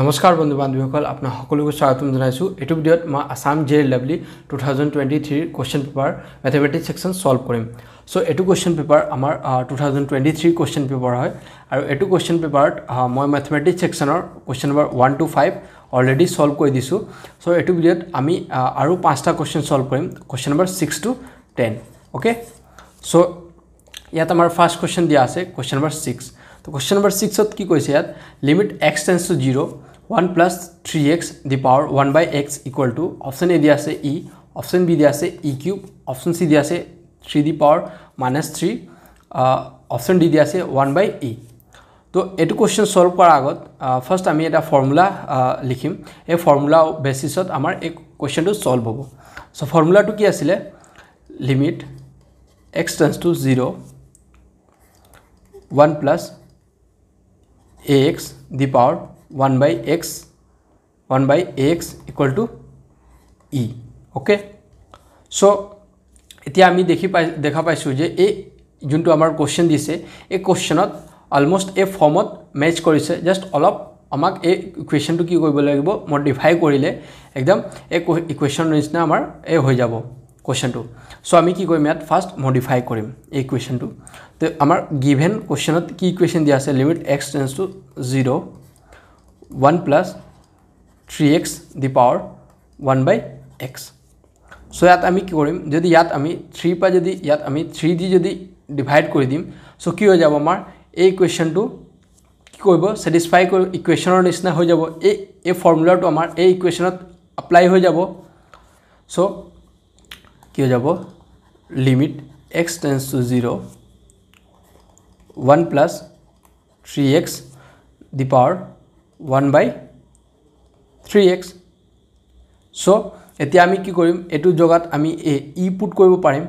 নমস্কাৰ বন্ধু বান্ধৱীসকল আপোনাক সকলোকে স্বাগতম জনাইছোঁ এইটো ভিডিঅ'ত মই Assam J L W two thousand twenty থ্ৰীৰ question paper mathematics section solve কৰিম চ' এইটো কুৱেশ্যন পেপাৰ আমাৰ টু থাউজেণ্ড টুৱেণ্টি থ্ৰীৰ কুৱেশ্যন পেপাৰ হয় আৰু এইটো কুৱেশ্যন পেপাৰত মই মেথেমেটিক্স ছেকশ্যনৰ question number one to five already solve কৰি দিছোঁ চ' এইটো ভিডিঅ'ত আমি আৰু পাঁচটা কুৱেশ্যন ছল্ভ কৰিম question number six to ten okay so' ইয়াত আমাৰ ফাৰ্ষ্ট কুৱেশ্যন দিয়া আছে কুৱেশ্যন নম্বৰ ছিক্স তো কুৱেশ্যন নম্বৰ ছিক্সত কি কৈছে ইয়াত limit x tends to zero' one plus three x the power one by x equal to option A দিয়া আছে ই অপশ্যন বি দিয়া আছে ই কিউব অপশ্যন চি দিয়া আছে three the power minus three option D দিয়া আছে ওৱান বাই ই তো এইটো কুৱেশ্যন ছল্ভ কৰাৰ আগত ফাৰ্ষ্ট আমি এটা ফৰ্মুলা লিখিম এই ফৰ্মুলা বেচিছত আমাৰ এই কুৱেশ্যনটো ছল্ভ হ'ব চ' ফৰ্মুলাটো কি আছিলে limit x tends to zero' one plus ax the power 1 by x 1 by ax equal to e okay so এতিয়া আমি দেখি পাই দেখা পাইছোঁ যে এই যোনটো আমাৰ কুৱেশ্যন দিছে এই কুৱেশ্যনত অলমষ্ট এই ফৰ্মত মেচ কৰিছে জাষ্ট অলপ আমাক এই কুৱেশ্যনটো কি কৰিব লাগিব মডিফাই কৰিলে একদম এই কুৱেশ্যনৰ নিচিনা আমাৰ এই হৈ যাব কুৱেশ্যনটো চ' আমি কি কৰিম ইয়াত ফাৰ্ষ্ট মডিফাই কৰিম এই কুৱেশ্যনটো তো আমাৰ গিভেন কুৱেশ্যনত কি কুৱেশ্যন দিয়া আছে limit x tends to zero' one plus three x the power one by x so' ইয়াত আমি কি কৰিম যদি ইয়াত আমি থ্ৰীৰ পৰা যদি ইয়াত আমি থ্ৰী দি যদি ডিভাইড কৰি দিম চ' কি হৈ যাব আমাৰ এই কুৱেশ্যনটো কি কৰিব ছেটিছফাই কৰি ইকুৱেশ্যনৰ নিচিনা হৈ যাব এই এই ফৰ্মুলাটো আমাৰ এই ইকুৱেশ্যনত এপ্লাই হৈ যাব চ' কিয় যাব limit x tends to zero one plus three x the power one by three x so এতিয়া আমি কি করিম এই জগাত আমি এ ই পুট করব পাৰিম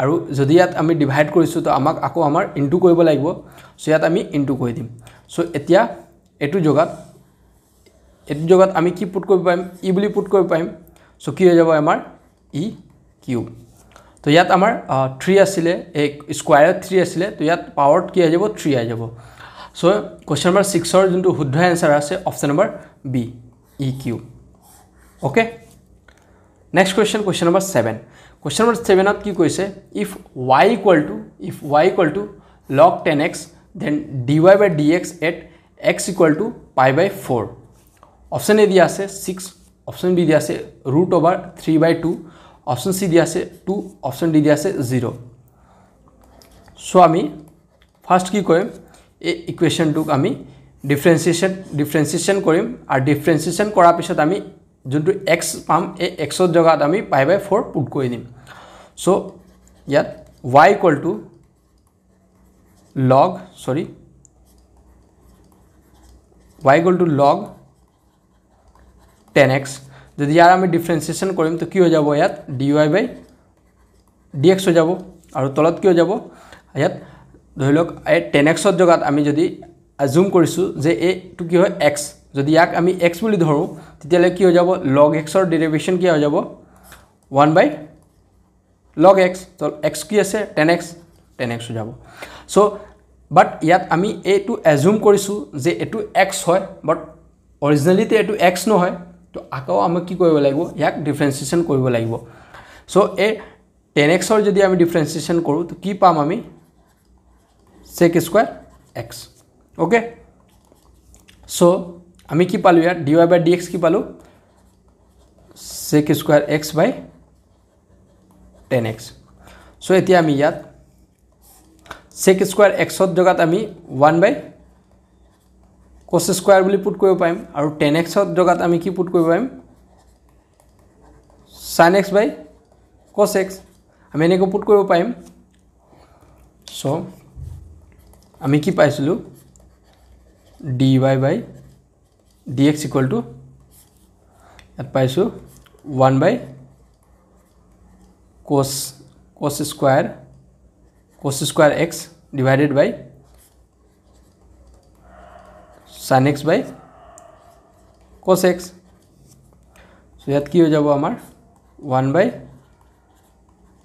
আৰু যদি ইয়াত আমি ডিভাইড কৰিছোঁ তো আমাক আকৌ আমাৰ ইনটু কৰিব লাগিব চ' ইয়াত আমি ইনটু কৰি দিম চ' এতিয়া এইটো জগাত এইটো জগাত আমি কি পুট কৰিব পাৰিম ই বুলি পুট কৰিব পাৰিম চ' কি হৈ যাব আমাৰ ই কিউ তো ইয়াত আমাৰ থ্ৰী আছিলে এই স্কুৱাৰত থ্ৰী আছিলে তো ইয়াত পাৱাৰত কি আহি যাব থ্ৰী আহি যাব চ' কুৱেশ্যন নম্বৰ ছিক্সৰ যোনটো শুদ্ধ এনচাৰ আছে অপশ্যন নম্বৰ বি ই কিউ okay next question question number seven question number ছেভেনত কি কৈছে if y equal to if y equal to log ten x then d y by d x at x equal to pi by four option A দিয়া আছে six option B দিয়া আছে root over three by two option C দিয়া আছে two option D দিয়া আছে zero so আমি first কি কম এই ইকুয়েশনটুক আমি ডিফারেন্সিয়েশন ডিফারেন্সিয়েশন করম আর ডিফারেন্সিয়েশন করার পিছত আমি যদি এক্স পাম এই এক্সর জগাত আমি পাই বাই ফোর পুট করে নিম সো ইয়াত y equal to log sorry y equal to log ten x যদি ইয়াৰ আমি ডিফাৰেঞ্চিয়েশ্যন কৰিম তো কি হৈ যাব ইয়াত d y by d x হৈ যাব আৰু তলত কি হৈ যাব ইয়াত ধৰি লওক এই টেন এক্সৰ জেগাত আমি যদি জুম কৰিছোঁ যে এইটো কি হয় এক্স যদি ইয়াক আমি এক্স বুলি ধৰোঁ তেতিয়াহ'লে কি হৈ যাব লগ এক্সৰ ডেৰিভেশ্যন কি হৈ যাব one by log x x কি আছে টেন এক্স টেন এক্স হৈ যাব চ' বাট ইয়াত আমি এইটো এজুম কৰিছোঁ যে এইটো এক্স হয় বাট অৰিজিনেলিতে এইটো এক্স নহয় তো আকৌ আমি কি কৰিব লাগিব ইয়াক ডিফাৰেঞ্চিয়েশ্যন কৰিব লাগিব চ' এই টেন এক্সৰ যদি আমি ডিফাৰেঞ্চিয়েশ্যন কৰোঁ তো কি পাম আমি sec square x okay so' আমি কি পালোঁ ইয়াত d y by d x কি পালোঁ sec square x by ten x so' এতিয়া আমি ইয়াত চেক স্কুৱাৰ এক্সত জগাত আমি ওৱান বাই কচ স্কুৱাৰ বুলি পুট কৰিব পাৰিম আৰু টেন এক্সত জগাত আমি কি পুট কৰিব পাৰিম চাইন এক্স বাই কচ এক্স আমি এনেকৈ পুট কৰিব পাৰিম চ' আমি কি পাইছিলোঁ d y by d x equal to ইয়াত পাইছোঁ one by cos cos square cos square x divided by sin x by cos x so yat ki ho jabo amar 1 by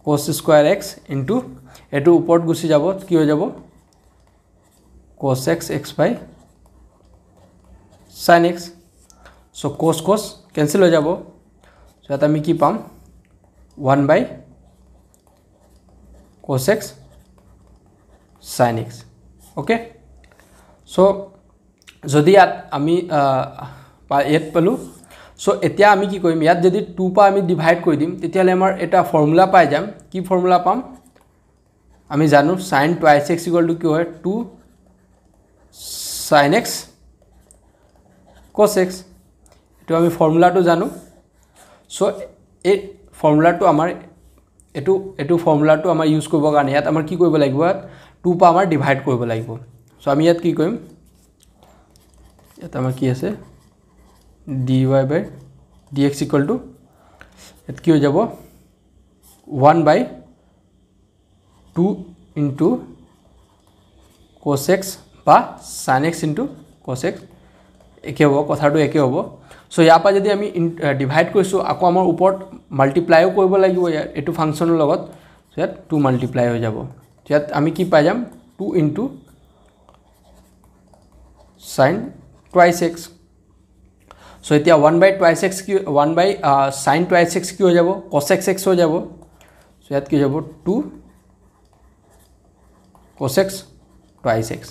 cos square x into etu upot gusi jabo ki ho jabo cos x x by sin x so cos cos cancel ho jabo so yat ami ki pam 1 by cos x sin x okay so যদি ইয়াত আমি eight পালোঁ চ' এতিয়া আমি কি কৰিম ইয়াত যদি টু পৰা আমি ডিভাইড কৰি দিম তেতিয়াহ'লে আমাৰ এটা ফৰ্মুলা পাই যাম কি ফৰ্মুলা পাম আমি জানো চাইন টু আইচ এক্স ইকুৱেলটো কি হয় two sine x cos x এইটো আমি ফৰ্মুলাটো জানো চ' এই ফৰ্মুলাটো আমাৰ এইটো এইটো ফৰ্মুলাটো আমাৰ ইউজ কৰিবৰ কাৰণে ইয়াত আমাৰ কি কৰিব লাগিব ইয়াত টু পৰা আমাৰ ডিভাইড কৰিব লাগিব চ' আমি ইয়াত কি কৰিম ইয়াত আমাৰ কি আছে d y by d x equal to ইয়াত কি হৈ যাব one by two into cos x বা চাইন এক্স ইনটু কচেক্স একে হ'ব কথাটো একে হ'ব চ' ইয়াৰ পৰা যদি আমি ডিভাইড কৰিছোঁ আকৌ আমাৰ ওপৰত মাল্টিপ্লাইও কৰিব লাগিব ইয়াত এইটো ফাংচনৰ লগত ইয়াত টু মাল্টিপ্লাই হৈ যাব ইয়াত আমি কি পাই যাম two into sine twice x so' এতিয়া ওৱান বাই টুৱাইচ এক্স কি one by sine twice x কি হৈ যাব কচেক্স এক্স হৈ যাব চ' ইয়াত কি হৈ যাব টু কচেক্স টুৱাইচ এক্স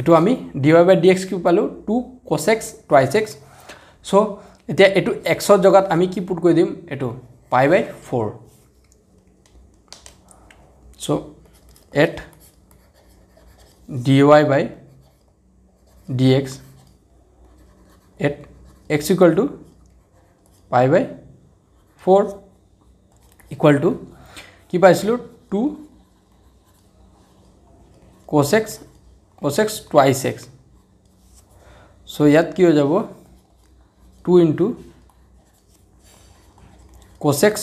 এইটো আমি d y by d x কিউ পালোঁ two cos x twice x so' এতিয়া এইটো এক্সৰ জেগাত আমি কি পুট কৰি দিম এইটো pi by four so' at d y by dx at x equal to pi by 4 equal to কি পাইছিলোঁ two cos x cos x twice x so' ইয়াত কি হৈ যাব two into cos x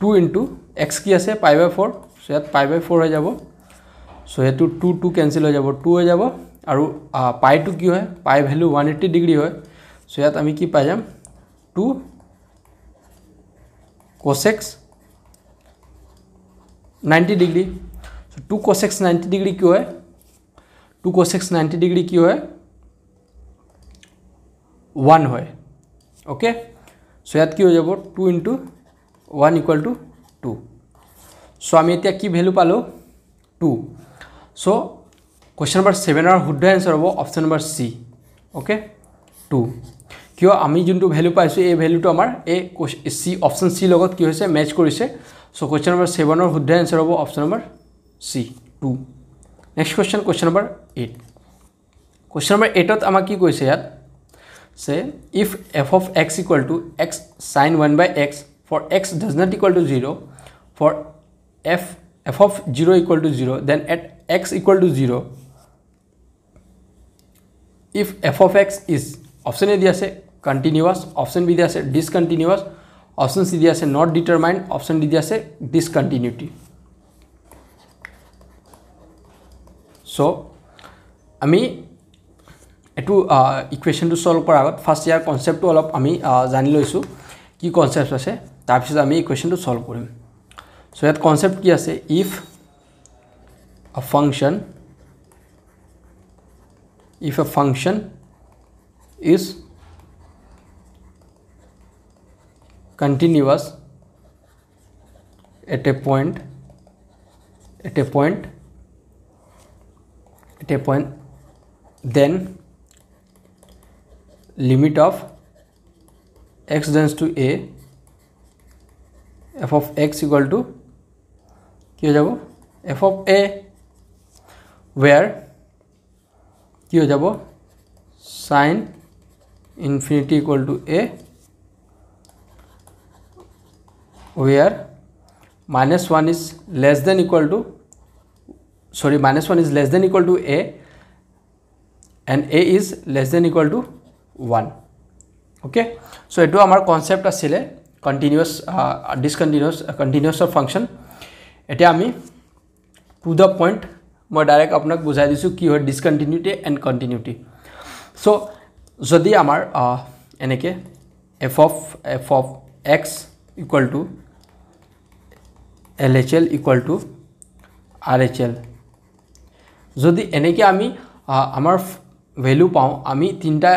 two into x কি আছে পাই বাই ফ'ৰ চ' ইয়াত পাই বাই ফ'ৰ হৈ যাব চ' সেইটো টু টু কেঞ্চেল হৈ যাব টু হৈ যাব আৰু পাইটো কি হয় পাই ভেলু ওৱান এইটি ডিগ্ৰী হয় চ' ইয়াত আমি কি পাই যাম two cos x ninety degree so' two cos x ninety degree কি হয় টু কচেক্স নাইণ্টি ডিগ্ৰী কি হয় ওৱান হয় অ'কে চ' ইয়াত কি হৈ যাব two into one equal to two so' আমি এতিয়া কি ভেলু পালোঁ টু চ' কুৱেশ্যন নম্বৰ ছেভেনৰ শুদ্ধ এনচাৰ হ'ব option number C okay two কিয় আমি যোনটো ভেলু পাইছোঁ এই ভেলুটো আমাৰ এই চি অপশ্যন চি লগত কি হৈছে মেটছ কৰিছে ছ' কুৱেশ্যন নম্বৰ ছেভেনৰ শুদ্ধ এনচাৰ হ'ব option number C two next question question number eight question number এইটত আমাক কি কৈছে ইয়াত say if f of x equal to x sine one by x for x does not equal to zero' for f f of zero' equal to zero' then at x equal to zero' if f of x is অপশ্যনে দি আছে continuous option B দিয়া আছে ডিচকণ্টিনিউৱাছ option C দি আছে not determined option D দি আছে discontinuity চ' আমি এইটো ইকুৱেশ্যনটো চল্ভ কৰাৰ আগত ফাৰ্ষ্ট ইয়াৰ কনচেপ্টটো অলপ আমি জানি লৈছোঁ কি কনচেপ্ট আছে তাৰপিছত আমি ইকুৱেশ্যনটো ছল্ভ কৰিম চ' ইয়াত কনচেপ্ট কি আছে if a function if a function is continuous at a point at a point at a point then limit of x tends to a f of x equal to f of a where কি হৈ যাব sine infinity equal to a where minus one is less than equal to sorry minus one is less than equal to a and a is less than equal to one okay so' এইটো আমাৰ concept আছিলে continuous ডিছকণ্টিনিউৱাছ কণ্টিনিউৱাছৰ function এতিয়া আমি to the point মই direct আপোনাক বুজাই দিছোঁ কি হয় ডিছকণ্টিনিউটি এণ্ড কণ্টিনিউটি চ' যদি আমাৰ এনেকৈ f of f of x equal to L H L equal to R H L যদি এনেকৈ আমি আমাৰ ভেলু পাওঁ আমি তিনিটা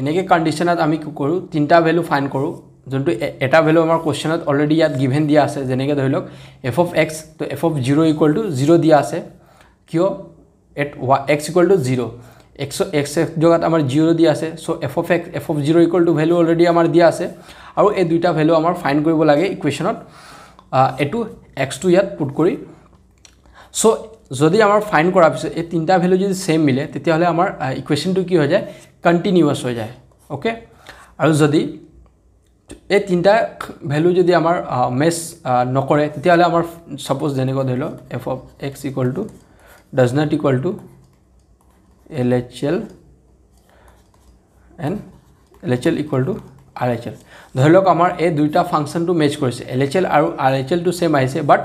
এনেকৈ কণ্ডিশ্যনত আমি কি কৰোঁ তিনিটা ভেলু ফাইন কৰোঁ যোনটো এটা ভেলু আমাৰ কুৱেশ্যনত অলৰেডি ইয়াত গিভেন দিয়া আছে যেনেকৈ ধৰি লওক এফ অফ এক্স তো f of zero' equal to zero' দিয়া আছে কিয় এট ৱা x equal to zero' x x x জেগাত আমাৰ জিৰ' দিয়া আছে so' f of x f of zero' equal to value already আমাৰ দিয়া আছে আৰু এই দুটা ভেলু আমাৰ ফাইন কৰিব লাগে ইকুৱেশ্যনত এইটো এক্সটো ইয়াত পুট কৰি চ' যদি আমাৰ ফাইন কৰাৰ পিছত এই তিনিটা ভেলু যদি চেম মিলে তেতিয়াহ'লে আমাৰ ইকুৱেশ্যনটো কি হৈ যায় কণ্টিনিউৱাছ হৈ যায় অ'কে আৰু যদি এই তিনিটা ভেলু যদি আমাৰ মেচ নকৰে তেতিয়াহ'লে আমাৰ ছাপ'জ যেনেকুৱা ধৰি লওক f of x equal to does not equal to LHL and LHL equal to RHL. ধৰক আমাৰ এই দুটা ফাংচনটো মেচ কৰিছে এল এইচ এল আৰু আৰ এইচ এলটো ছেম আহিছে বাট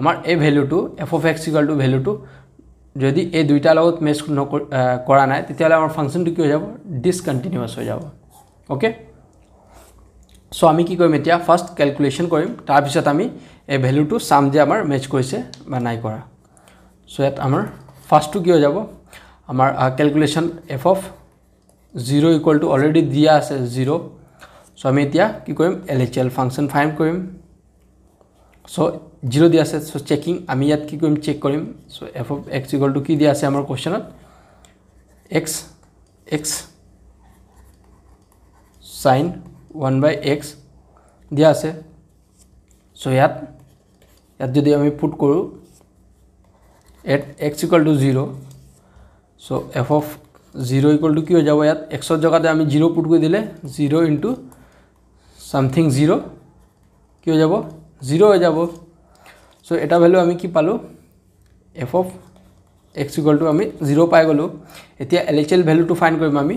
আমাৰ এই ভেলুটো এফ অফ এক্স ইকুৱেলটো ভেলুটো যদি এই দুইটাৰ লগত মেচ নকৰি কৰা নাই তেতিয়াহ'লে আমাৰ ফাংচনটো কি হৈ যাব ডিছকণ্টিনিউৱাছ হৈ যাব অ'কে চ' আমি কি কৰিম এতিয়া ফাৰ্ষ্ট কেলকুলেশ্যন কৰিম তাৰপিছত আমি এই ভেলুটো চাম যে আমাৰ মেচ কৰিছে বা নাই কৰা সো ইয়াত আমাৰ ফাৰ্ষ্টটো কি হৈ যাব আমাৰ calculation f of zero' equal to already দিয়া আছে জিৰ' চ' আমি এতিয়া কি কৰিম L H L function find কৰিম চ' জিৰ' দিয়া আছে চ' চেকিং আমি ইয়াত কি কৰিম চেক কৰিম so' f of x equal to কি দিয়া আছে আমাৰ কুৱেশ্যনত x x sine one by x দিয়া আছে চ' ইয়াত ইয়াত যদি আমি পুট কৰোঁ at x equal to zero' so' f of zero' equal to কি হৈ যাব ইয়াত এক্সৰ জেগাতে আমি জিৰ' পুট কৰি দিলে জিৰ' ইনটু ছামথিং জিৰ' কি হৈ যাব জিৰ' হৈ যাব চ' এটা ভেলু আমি কি পালোঁ f of x equal to আমি জিৰ' পাই গ'লোঁ এতিয়া এল এইচ এল ভেলুটো ফাইন কৰিম আমি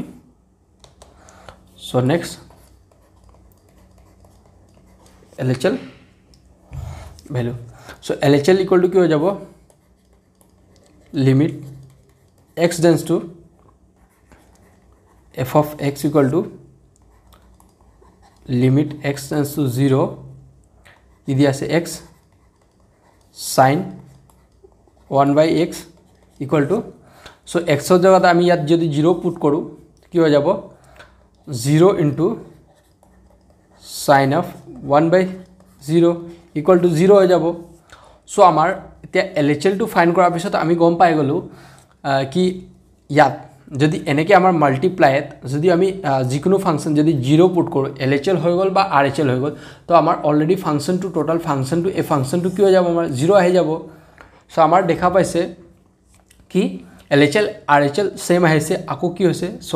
so' next L H L value so' L H L equal কি হৈ যাব limit x tends to f of x equal to limit x tends to zero' ই দি আছে x sine one by x equal to so' এক্সৰ জেগাত আমি ইয়াত যদি জিৰ' পুট কৰোঁ কি হৈ যাব zero' into sine of one by zero' equal to zero' হৈ যাব চ' আমাৰ এতিয়া এল এইচ এলটো ফাইন কৰাৰ পিছত আমি গম পাই গ'লোঁ কি ইয়াত যদি এনেকৈ আমাৰ মাল্টিপ্লাইত যদি আমি যিকোনো ফাংচন যদি জিৰ' পুট কৰোঁ এল এইচ এল হৈ গ'ল বা আৰ এইচ এল হৈ গ'ল তো আমাৰ অলৰেডি ফাংচনটো ট'টেল ফাংচনটো এই ফাংচনটো কিয় যাব আমাৰ জিৰ' আহি যাব চ' আমাৰ দেখা পাইছে কি L H L R H L same আহিছে আকৌ কি হৈছে so'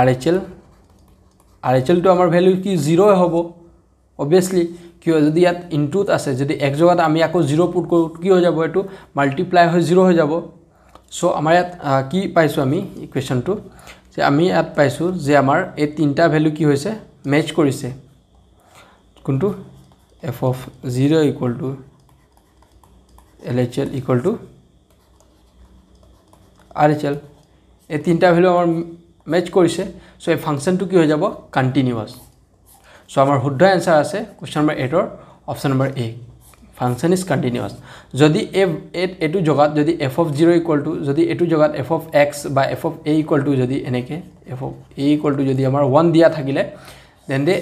R H L R H এলটো আমাৰ ভেল্যু কি জিৰ'ই হ'ব অভিয়াছলি কিয় যদি ইয়াত ইনটুত আছে যদি এক জেগাত আমি আকৌ জিৰ' পুট কৰোঁ কি হৈ যাব এইটো মাল্টিপ্লাই হৈ জিৰ' হৈ যাব চ' আমাৰ ইয়াত কি পাইছোঁ আমি ইকুৱেশ্যনটো যে আমি ইয়াত পাইছোঁ যে আমাৰ এই তিনিটা ভেলু কি হৈছে মেচ কৰিছে কোনটো f of zero' equal to L H L equal to R H L এই তিনিটা ভেলু আমাৰ মেচ কৰিছে চ' এই ফাংচনটো কি হৈ যাব কণ্টিনিউৱাছ সো আমাৰ শুদ্ধ এনচাৰ আছে কুৱেশ্যন নম্বৰ এইটৰ option number A function is continuous যদি এইটো জগাত যদি f of zero' equal to যদি এইটো জগাত এফ অফ এক্স বা f of a equal to যদি এনেকৈ f of a equal to যদি আমাৰ ওৱান দিয়া থাকিলে দেন দে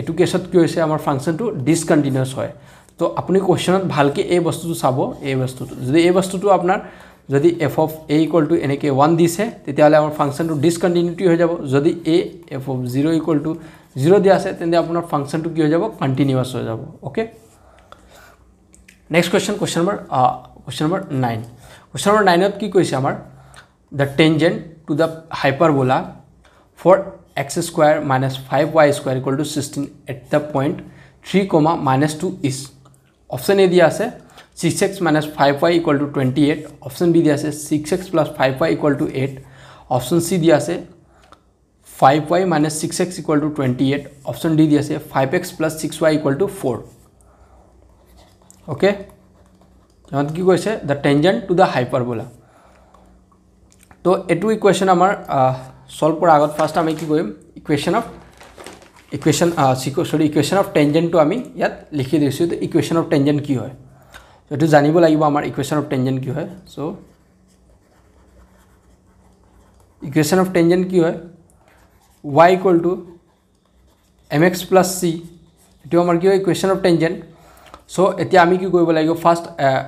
এইটো কেছত কি হৈছে আমাৰ ফাংচনটো ডিছকণ্টিনিউৱাছ হয় তো আপুনি কুৱেশ্যনত ভালকৈ এই বস্তুটো চাব এই বস্তুটো যদি এই বস্তুটো আপোনাৰ যদি f of a equal to এনেকৈ ওৱান দিছে তেতিয়াহ'লে আমাৰ ফাংচনটো ডিছকণ্টিনিউটি হৈ যাব যদি এ f of zero' equal to zero' দিয়া আছে তেন্তে আপোনাৰ ফাংচনটো কি হৈ যাব কণ্টিনিউৱাছ হৈ যাব okay next question question number question number nine question number নাইনত কি কৈছে আমাৰ the tangent to the hyperbola for x square minus five y square equal to sixteen at the point three comma minus two is option A দিয়া আছে six x minus five y equal to twenty eight option B দিয়া আছে six x plus five y equal to eight option C দিয়া আছে five y minus six x equal to twenty eight option D দি আছে five x plus six y equal to four okay সিহঁত কি কৈছে the tangent to the hyperbola তো এইটো equation আমাৰ ছল্ভ কৰাৰ আগত ফাৰ্ষ্ট আমি কি কৰিম equation of equation sorry equation of টেঞ্জেণ্টটো আমি ইয়াত লিখি দিছোঁ ইকুৱেশ্যন অফ টেঞ্জেণ্ট কি হয় সেইটো জানিব লাগিব আমাৰ ইকুৱেশ্যন অফ টেঞ্জেণ্ট কি হয় চ' ইকুৱেশ্যন অফ টেঞ্জেণ্ট কি হয় y equal to m x plus c এইটো আমাৰ কি হয় কুৱেশ্যন অফ টেনজেণ্ট চ' এতিয়া আমি কি কৰিব লাগিব ফাৰ্ষ্ট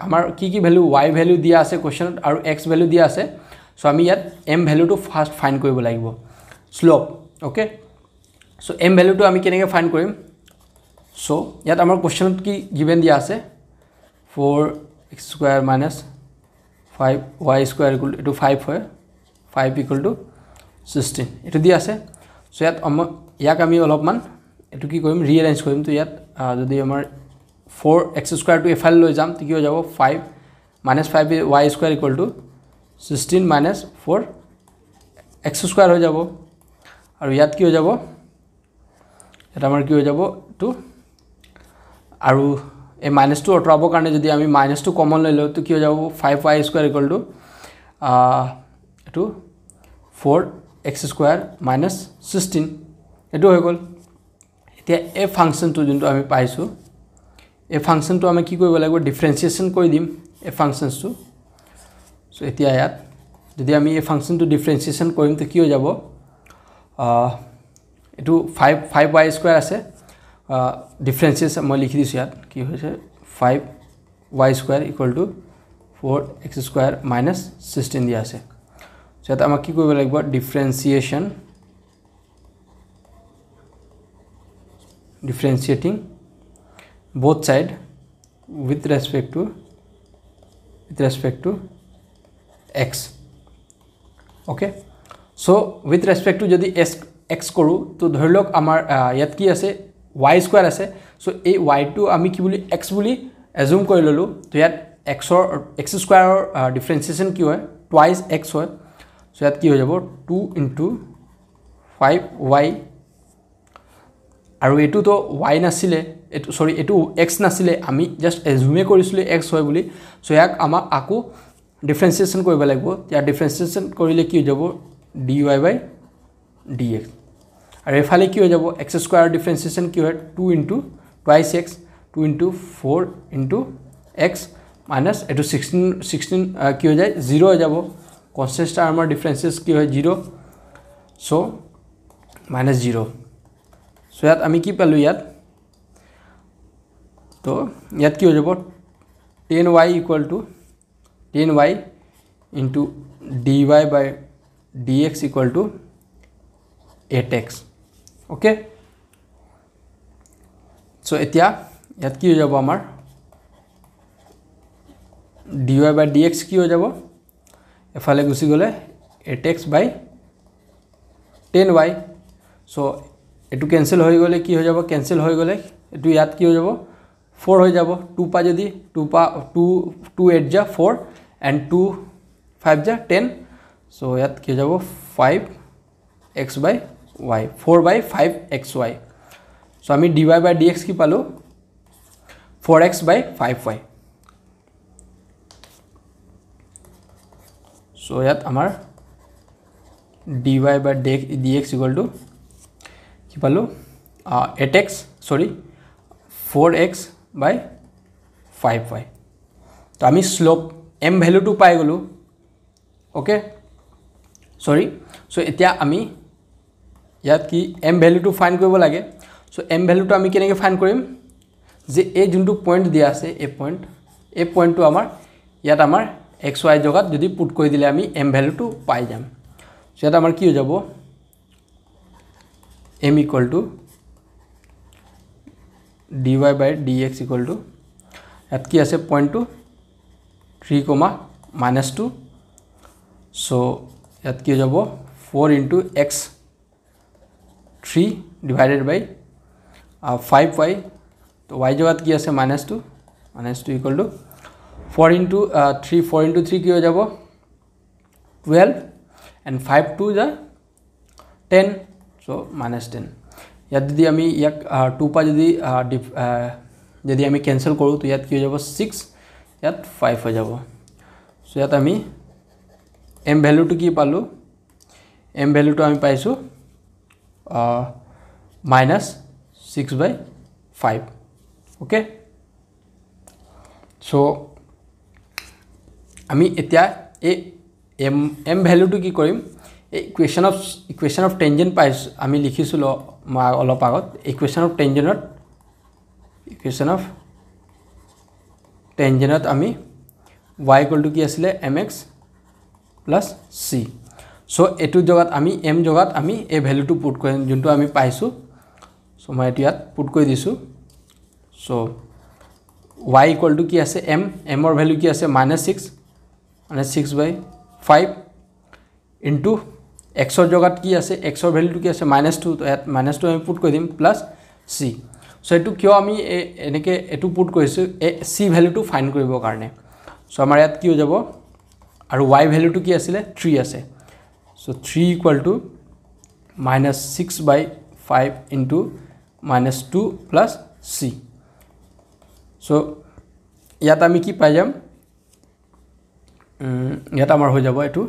আমাৰ কি কি ভেলু ৱাই ভেলু দিয়া আছে কুৱেশ্যনত আৰু এক্স ভেলু দিয়া আছে চ' আমি ইয়াত এম ভেলুটো ফাৰ্ষ্ট ফাইন কৰিব লাগিব শ্ল'প অ'কে চ' এম ভেলুটো আমি কেনেকৈ ফাইন কৰিম চ' ইয়াত আমাৰ কুৱেশ্যনত কি গিভেন দিয়া আছে four x square minus five y square equal এইটো ফাইভ হয় ফাইভ ইকুৱেল টু ছিক্সটিন এইটো দিয়া আছে সো ইয়াত ইয়াক আমি অলপমান এইটো কি কৰিম ৰিয়েলাইজ কৰিম তো ইয়াত যদি আমাৰ ফ'ৰ এক্স স্কুৱাৰটো এফাইল লৈ যাম তো কি হৈ যাব five minus five y square equal to sixteen minus four x square হৈ যাব আৰু ইয়াত কি হৈ যাব ইয়াত আমাৰ কি হৈ যাব এইটো আৰু এই মাইনাছটো আঁতৰাবৰ কাৰণে যদি আমি মাইনাছটো কমন লৈ লওঁ তো কি হৈ যাব five y square equal to এইটো four x square minus sixteen সেইটো হৈ গ'ল এতিয়া এই ফাংচনটো যোনটো আমি পাইছোঁ এই ফাংচনটো আমি কি কৰিব লাগিব ডিফাৰেঞ্চিয়েশ্যন কৰি দিম এই ফাংচনছটো চ' এতিয়া ইয়াত যদি আমি এই ফাংচনটো ডিফাৰেঞ্চিয়েশ্যন কৰিম তো কি হৈ যাব এইটো ফাইভ ফাইভ ৱাই স্কুৱাৰ আছে ডিফাৰেঞ্চিয়েশ্যন মই লিখি দিছোঁ ইয়াত কি হৈছে five y square equal to four x square minus sixteen দিয়া আছে যাতে আমাক কি কৰিব লাগিব differentiation differentiating both side with respect to with respect to x okay so' with respect to যদি এক্স এক্স কৰোঁ তো ধৰি লওক আমাৰ ইয়াত কি আছে ৱাই স্কুৱাৰ আছে চ' এই ৱাইটো আমি কি বুলি এক্স বুলি এজুম কৰি ল'লোঁ তো ইয়াত এক্সৰ এক্স স্কুৱাৰৰ ডিফাৰেঞ্চিয়েশ্যন কি হয় টুৱাইজ এক্স হয় সো ইয়াত কি হৈ যাব টু ইনটু ফাইভ ওয়াই আৰু এইটোতো ওয়াই নাছিলে এইটো চৰি এইটো এক্স নাছিলে আমি জাষ্ট এজুমে কৰিছিলোঁ এক্স হয় বুলি চ' ইয়াক আমাৰ আকৌ ডিফাৰেঞ্চিয়েশ্যন কৰিব লাগিব ইয়াৰ ডিফাৰেঞ্চিয়েশ্যন কৰিলে কি হৈ যাব d y by d x আৰু এইফালে কি হৈ যাব এক্স স্কুৱাৰ ডিফাৰেঞ্চিয়েশ্যন কি হয় two into twice x two into four into x minus এইটো ছিক্সটিন ছিক্সটিন কি হৈ যায় জিৰ' হৈ যাব कॉन्सटेंट आर्म डिफरेंसेस की है zero so minus zero so इत आम पाल तो इतना कि हो जा ten y equal to ten y into d y by d x equal to eight x okay so इतना इतना कि हो जा डि वाई बै डि एक्स कि हो जा এফালে গুচি গ'লে eight x by ten y so' এইটো কেঞ্চেল হৈ গ'লে কি হৈ যাব কেঞ্চেল হৈ গ'লে এইটো ইয়াত কি হৈ যাব ফ'ৰ হৈ যাব টু পা যদি টু পা টু টু এইট যা ফ'ৰ এণ্ড টু ফাইভ যা টেন চ' ইয়াত কি হৈ যাব five x by y four by five x y so' আমি d y by d x কি পালোঁ four x by five y so ইয়াত আমার d y by d x equal to কি পালো at x sorry four x by five y তো আমি slope M ভ্যালুটো পাই গলো ওকে সরি সো এতিয়া আমি ইয়াত কি এম ভ্যালুটো ফাইন কৰিব লাগে সো এম ভ্যালুটো আমি কেনেকে ফাইন করিম যে এই যোনটো পয়েন্ট দিয়া আছে এই পয়েন্ট এই পয়েন্টটো আমার ইয়াত আমাৰ এক্স ওয়াই জগাত যদি পুট করে দিলে আমি এম ভ্যালুটু পাই যাব সেটা আমার কি হয়ে যাব m equal to d y by d x equal to কি আছে point to three comma minus two so ইয়াত কি হয়ে যাব four into x three divided by five y তো ওয়াই জগাত কি আছে minus two minus two equal to four into three four into three কি হৈ যাব টুৱেল্ভ এণ্ড ফাইভ টু যা টেন চ' মাইনাছ টেন ইয়াত যদি আমি ইয়াক টু পৰা যদি ডিফ যদি আমি কেঞ্চেল কৰোঁ তো ইয়াত কি হৈ যাব ছিক্স ইয়াত ফাইভ হৈ যাব চ' ইয়াত আমি এম ভেলুটো কি পালোঁ এম ভেলুটো আমি পাইছোঁ minus six by five okay so' আমি এতিয়া এই এম এম ভেলুটো কি কৰিম এই equation of equation of tangent পাইছোঁ আমি লিখিছোঁ অলপ আগত ইকুৱেশ্যন অফ টেনজেনত ইকুৱেশ্যন অফ টেনজেনত আমি ৱাই কলটো কি আছিলে m x plus c so' এইটো জেগাত আমি এম জেগাত আমি এই ভেলুটো পুট কৰিম যোনটো আমি পাইছোঁ চ' মই এইটো ইয়াত পুট কৰি দিছোঁ চ' ৱাই ইকুৱেলটো কি আছে এম এমৰ ভেলু কি আছে মাইনাছ ছিক্স মানে ছিক্স বাই ফাইভ ইনটু এক্সৰ জেগাত কি আছে এক্সৰ ভেলিউটো কি আছে মাইনাছ টু ইয়াত মাইনাছ টু আমি পুট কৰি দিম প্লাছ চি চ' এইটো কিয় আমি এনেকৈ এইটো পুট কৰিছোঁ এ চি ভেলিউটো ফাইন কৰিবৰ কাৰণে চ' আমাৰ ইয়াত কি হৈ যাব আৰু ৱাই ভেলিউটো কি আছিলে থ্ৰী আছে চ' three equal to minus six by five into minus two plus c so' ইয়াত আমি কি পাই যাম ইয়াত আমাৰ হৈ যাব এইটো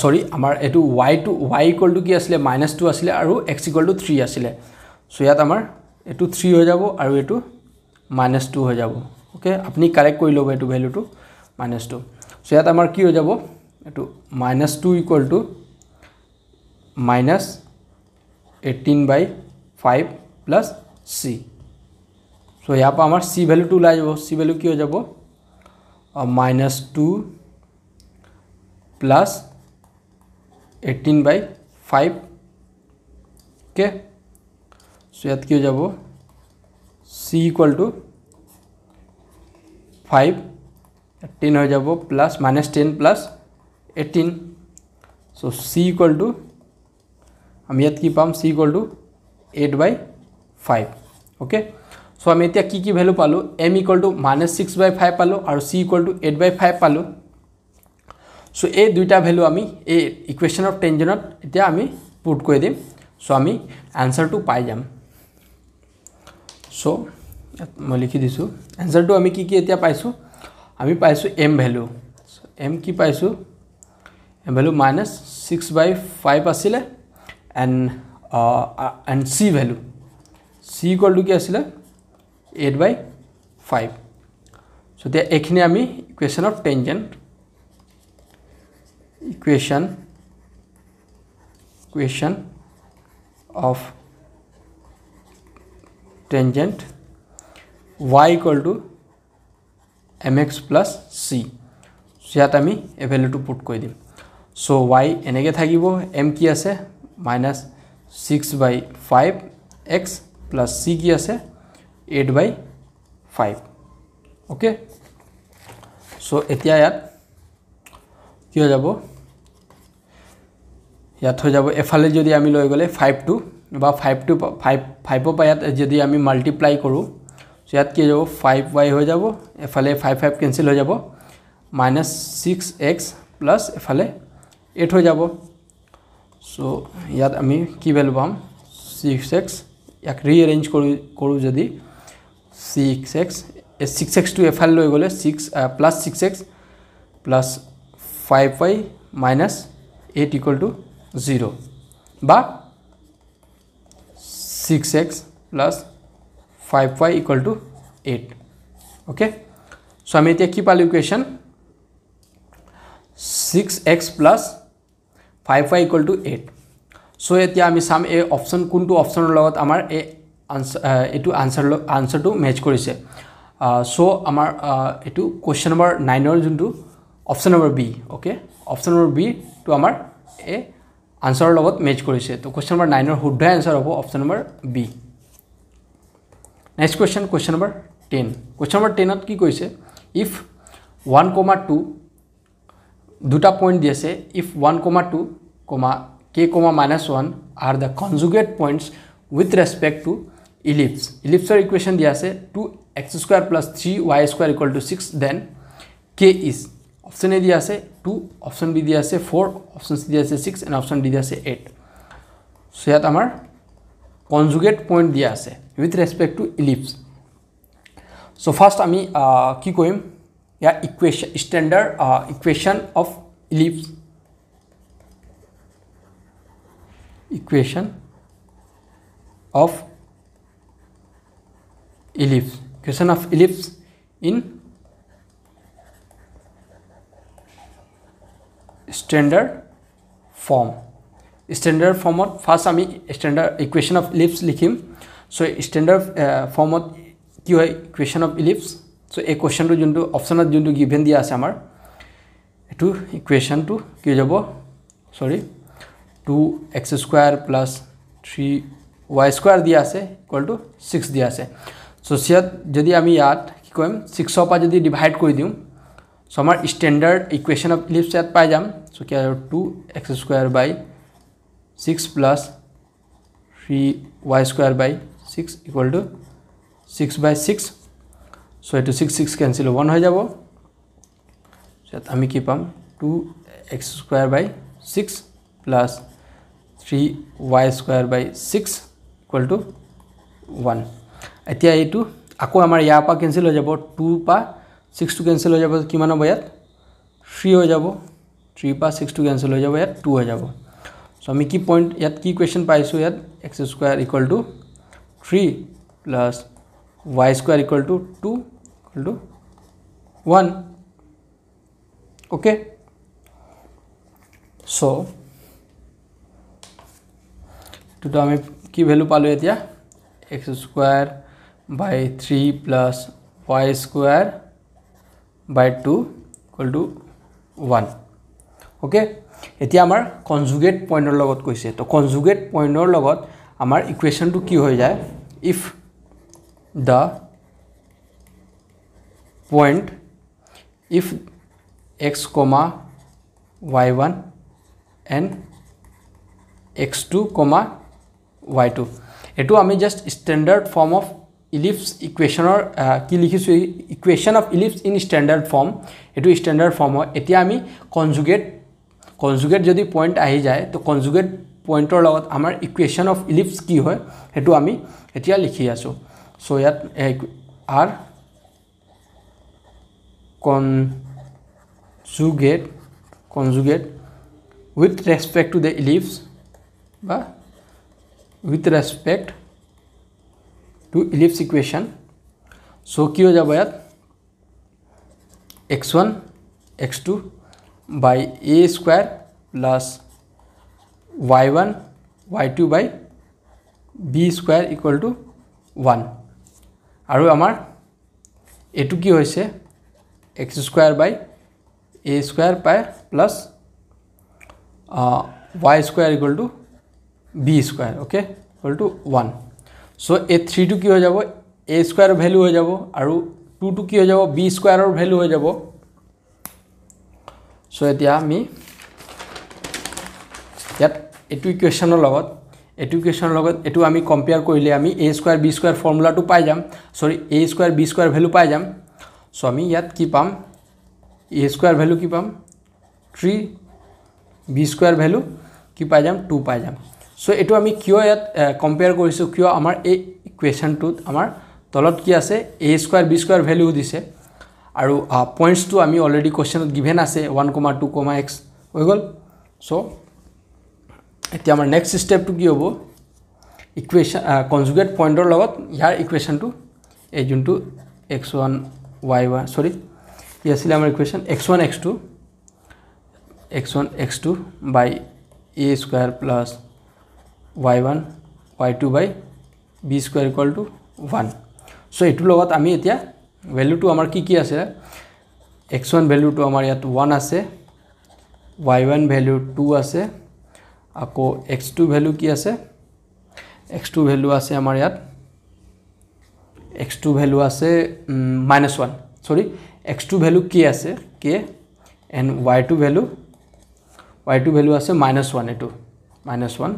চৰি আমাৰ এইটো ৱাই টু ৱাই ইকলটো কি আছিলে মাইনাছ টু আছিলে আৰু এক্স ইকুৱেল টু থ্ৰী আছিলে চ' ইয়াত আমাৰ এইটো থ্ৰী হৈ যাব আৰু এইটো মাইনাছ টু হৈ যাব অ'কে আপুনি কাৰেক্ট কৰি ল'ব এইটো ভেলুটো মাইনাছ টু চ' ইয়াত আমাৰ কি হৈ যাব এইটো minus two equal to minus eighteen by five plus c so ইয়াৰ পৰা আমাৰ চি ভেলুটো ওলাই যাব চি ভেলু কি হৈ যাব minus two plus eighteen by five okay so' ইয়াত কি হৈ যাব c equal to five ten হৈ যাব plus minus ten plus eighteen so' c equal to আমি ইয়াত কি পাম c equal to eight by five okay so আমি এতিয়া কি কি ভ্যালু পালো m equal to minus six by five পালো আর c equal to eight by five পালো সো এই দুইটা ভ্যালু আমি এই ইকুয়েশন অফ টেনজনত এতিয়া আমি পুট করে দিম সো আমি অ্যান্সারটু পাই যাম সো মই লিখি দিছো অ্যান্সারটু আমি কি কি এতিয়া পাইছো আমি পাইছো এম ভ্যালু এম কি পাইছো m value minus six by five আসলে and and c value c equal to কি আসলে এইট বাই ফাইভ চ' এতিয়া এইখিনি আমি equation of tangent equation equation of tangent y equal to m x plus c so' ইয়াত আমি এভেলুটো put কৰি দিম চ' ৱাই এনেকৈ থাকিব এম কি আছে minus six by five x plus c কি আছে eight by five okay so' এতিয়া ইয়াত কি হৈ যাব ইয়াত হৈ যাব এফালে যদি আমি লৈ গ'লে ফাইভটো বা ফাইভটো ফাইভ ফাইভৰ পৰা ইয়াত যদি আমি মাল্টিপ্লাই কৰোঁ চ' ইয়াত কি হৈ যাব ফাইভ ৱাই হৈ যাব এফালে ফাইভ ফাইভ কেঞ্চেল হৈ যাব মাইনাছ ছিক্স এক্স প্লাছ এফালে এইট হৈ যাব চ' ইয়াত আমি কি ভেলু পাম ছিক্স এক্স ইয়াক ৰিএৰেঞ্জ কৰোঁ কৰোঁ যদি ছিক্স এক্স ছিক্স এক্সটো এফালে লৈ গ'লে six plus six x plus five y minus eight equal to zero' বা six x plus five y equal to eight okay so' আমি এতিয়া কি পালোঁ equation six x plus five y equal to eight so' এতিয়া আমি চাম এই option কোনটো অপশ্যনৰ লগত আমাৰ এই আনচাৰ এইটো আনচাৰ আনচাৰটো মেচ কৰিছে ছ' আমাৰ এইটো কুৱেশ্যন নম্বৰ নাইনৰ যোনটো option number B okay option number বিটো আমাৰ এই আনচাৰৰ লগত মেচ কৰিছে ত' কুৱেশ্যন নম্বৰ নাইনৰ শুদ্ধ আনচাৰ হ'ব option number B next question question number ten question number টেনত কি কৈছে ইফ ওৱান কমা টু দুটা পইণ্ট দি আছে if one comma two comma k comma minus one are the conjugate points with respect to ellipse इलिप्सर equation दिया से two x square plus three y square equal to six then k is option A दिया से to option B दिया से four option C दिया से six and option D दिया से एट सो ইয়াত आम कन्जुगेट पॉइंट दिया से with respect to ellipse so first आम किम इक्वेशन ইয়াৰ equation of ellipse equation of Elif. Question of Elif in standard form. Standard form of first, I standard equation of Elif. So, standard uh, form of QA equation of Elif. So, a question to Jundu, option of Jundu given the Asamar to equation to Kijabo. Sorry. 2x square plus 3y square diase equal to 6 diase. চচিয়াত যদি আমি ইয়াত কি কৰিম ছিক্সৰ পৰা যদি divide কৰি দিওঁ চ' আমাৰ ষ্টেণ্ডাৰ্ড ইকুৱেশ্যন অফ ইলিপছ ইয়াত পাই যাম চ' কি আৰু two x square by six plus three y square by six equal to six by six so' এইটো ছিক্স ছিক্স কেঞ্চেল ওৱান হৈ যাব ইয়াত আমি কি পাম two x square by six plus three y square by six equal to one এতিয়া এইটো আকৌ আমাৰ ইয়াৰ পৰা কেঞ্চেল হৈ যাব টুৰ পৰা ছিক্সটো কেঞ্চেল হৈ যাব কিমান হ'ব ইয়াত থ্ৰী হৈ যাব থ্ৰীৰ পৰা ছিক্সটো কেঞ্চেল হৈ যাব ইয়াত টু হৈ যাব চ' আমি কি পইণ্ট ইয়াত কি কুৱেশ্যন পাইছোঁ ইয়াত x square equal to three plus y square equal to two equal to one okay so' এইটোতো আমি কি ভেলু পালোঁ এতিয়া x square by three plus y square by two equal to one okay এতিয়া আমাৰ conjugate পইণ্টৰ লগত কৈছে তো কনজুগেট পইণ্টৰ লগত আমাৰ ইকুৱেশ্যনটো কি হৈ যায় if the point if x comma y one and x two comma y two এইটো আমি just standard form of ellipse ইকুৱেশ্যনৰ কি লিখিছোঁ equation of ellipse in standard form এইটো ষ্টেণ্ডাৰ্ড ফৰ্ম হয় এতিয়া আমি কনজুগেট কনজুগেট যদি পইণ্ট আহি যায় তো কনজুগেট পইণ্টৰ লগত আমাৰ ইকুৱেশ্যন অফ ইলিপছ কি হয় সেইটো আমি এতিয়া লিখি আছোঁ চ' ইয়াত are conjugate conjugate with respect to the ellipse বা with respect to ellipse equation so की हो जाए x one x two by a square plus y one y two by b square equal to one আৰু আমাৰ এইটো কি হৈছে x square by a square পাই plus y square equal to b square okay হল two one so a three two কি হয়ে যাব এ স্কুয়ার ভ্যালু হয়ে যাব আর টুটু কি হয়ে যাব বি স্কুয়ারের ভ্যালু হয়ে যাব সো এটা আমি এটু ইকুয়েশনের লগত এটু ইকুয়েশনের লগত এটু আমি কম্পেয়ার করলে আমি এ স্কুয়ার বি স্কুয়ার ফর্মুলাটা পাই যাম sorry a square b square value পাই যাম সো আমি ইয়াত কি পাম এ স্কুয়ার ভ্যালু কি পাম থ্রি বি স্কুয়ার ভ্যালু কি পাই যাম টু পাই যাম সো এইটো আমি কিয় ইয়াত কম্পেয়াৰ কৰিছোঁ কিয় আমাৰ এই ইকুৱেশ্যনটোত আমাৰ তলত কি আছে a square b square value দিছে আৰু পইণ্টছটো আমি অলৰেডি কুৱেশ্যনত গিভেন আছে one comma two comma x হৈ গ'ল চ' এতিয়া আমাৰ নেক্সট ষ্টেপটো কি হ'ব ইকুৱেশ্যন কনজুগেট পইণ্টৰ লগত ইয়াৰ ইকুৱেশ্যনটো এই যোনটো এক্স ওৱান ৱাই ওৱান চৰি কি আছিলে আমাৰ equation x one x two x one x two by a square plus y1 y2 by b square equal to 1 so etu logot ami etia value to amar ki ki ase x1 value to amar yat 1 ase y1 value 2 ase ako x2 value ki ase x2 value ase amar yat x2 value ase um, minus 1 sorry x2 value ki ase k and y2 value y2 value ase minus 1 etu minus 1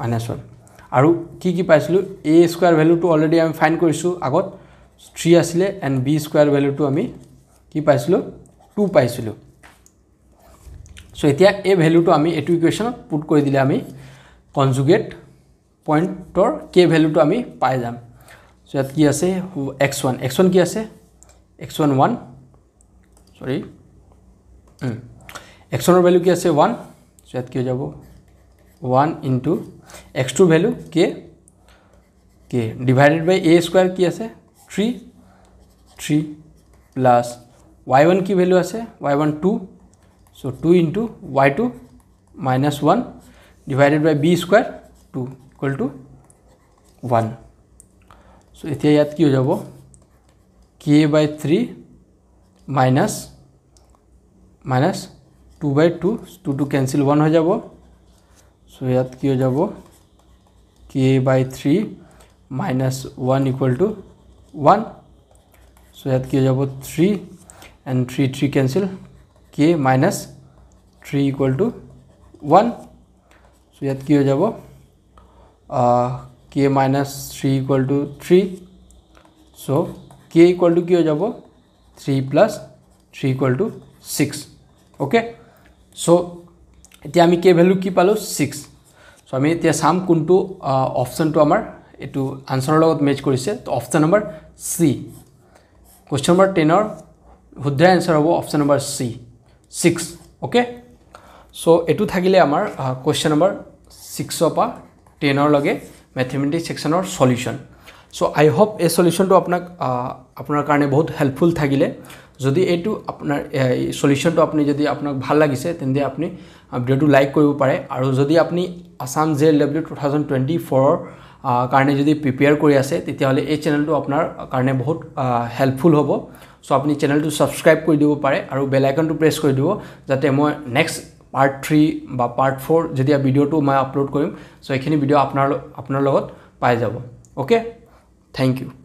মানে চব আৰু কি কি পাইছিলোঁ a square ভেলুটো already আমি find কৰিছোঁ আগত থ্ৰী আছিলে এণ্ড বি স্কুৱাৰ ভেলুটো আমি কি পাইছিলোঁ টু পাইছিলোঁ চ' এতিয়া এই ভেলুটো আমি এইটো ইকুৱেশ্যনত পুট কৰি দিলে আমি কনজুগেট পইণ্টৰ কে ভেলুটো আমি পাই যাম চ' ইয়াত কি আছে এক্স ওৱান এক্স ওৱান কি আছে x one one sorry x ওৱানৰ কি আছে ওৱান চ' ইয়াত কি হৈ যাব वन इंटू एक्स टू भू के के डिवाइडेड बै ए स्कोर कि आस three three plus y one कि भू आ y one two so two into y two minus one divided by b square two equal to one so इतना कि हो जा के by three minus minus two by two two two केसिल one हो जा সো ইয়াত কি যাব k/3 1 1 সো ইয়াত কি যাব 3 এন্ড 3 3 ক্যানসেল k 3 1 সো ইয়াত কি যাব uh, k 3 3 so k equal to কি যাব 3 3 6 ওকে সো এতিয়া আমি k ভ্যালু কি পালো 6 চ' আমি এতিয়া চাম কোনটো অপশ্যনটো আমাৰ এইটো আনচাৰৰ লগত মেচ কৰিছে তো option number c question number টেনৰ শুদ্ধ এনচাৰ হ'ব option number c six okay so' এইটো থাকিলে আমাৰ কুৱেশ্যন নম্বৰ ছিক্সৰ পৰা টেনৰ লগে মেথমেটিক্স ছেকশ্যনৰ চলিউশ্যন চ' আই হোপ এই চলিউশ্যনটো আপোনাক আপোনাৰ কাৰণে বহুত হেল্পফুল থাকিলে যদি এইটো আপোনাৰ চলিউশ্যনটো আপুনি যদি আপোনাক ভাল লাগিছে তেন্তে আপুনি ভিডিঅ'টো লাইক কৰিব পাৰে আৰু যদি আপুনি Assam J L W two thousand twenty ফ'ৰৰ কাৰণে যদি প্ৰিপেয়াৰ কৰি আছে তেতিয়াহ'লে এই চেনেলটো আপোনাৰ কাৰণে বহুত হেল্পফুল হ'ব চ' আপুনি চেনেলটো ছাবস্ক্ৰাইব কৰি দিব পাৰে আৰু বেল আইকনটো প্ৰেছ কৰি দিব যাতে মই নেক্সট পাৰ্ট থ্ৰী বা পাৰ্ট ফ'ৰ যেতিয়া ভিডিঅ'টো মই আপলোড কৰিম চ' এইখিনি ভিডিঅ' আপোনাৰ আপোনাৰ লগত পাই যাব অ'কে থেংক ইউ